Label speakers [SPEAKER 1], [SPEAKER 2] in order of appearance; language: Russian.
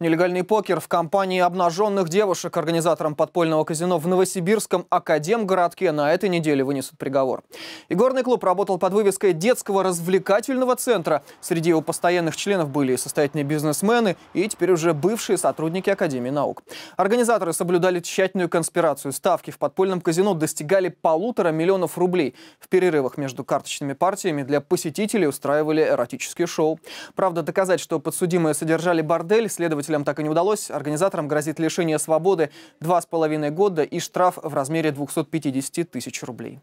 [SPEAKER 1] Нелегальный покер в компании обнаженных девушек организаторам подпольного казино в Новосибирском Академгородке на этой неделе вынесут приговор. Игорный клуб работал под вывеской детского развлекательного центра. Среди его постоянных членов были состоятельные бизнесмены и теперь уже бывшие сотрудники Академии наук. Организаторы соблюдали тщательную конспирацию. Ставки в подпольном казино достигали полутора миллионов рублей. В перерывах между карточными партиями для посетителей устраивали эротические шоу. Правда, доказать, что подсудимые содержали бордель, следователь Следователям так и не удалось. Организаторам грозит лишение свободы 2,5 года и штраф в размере 250 тысяч рублей.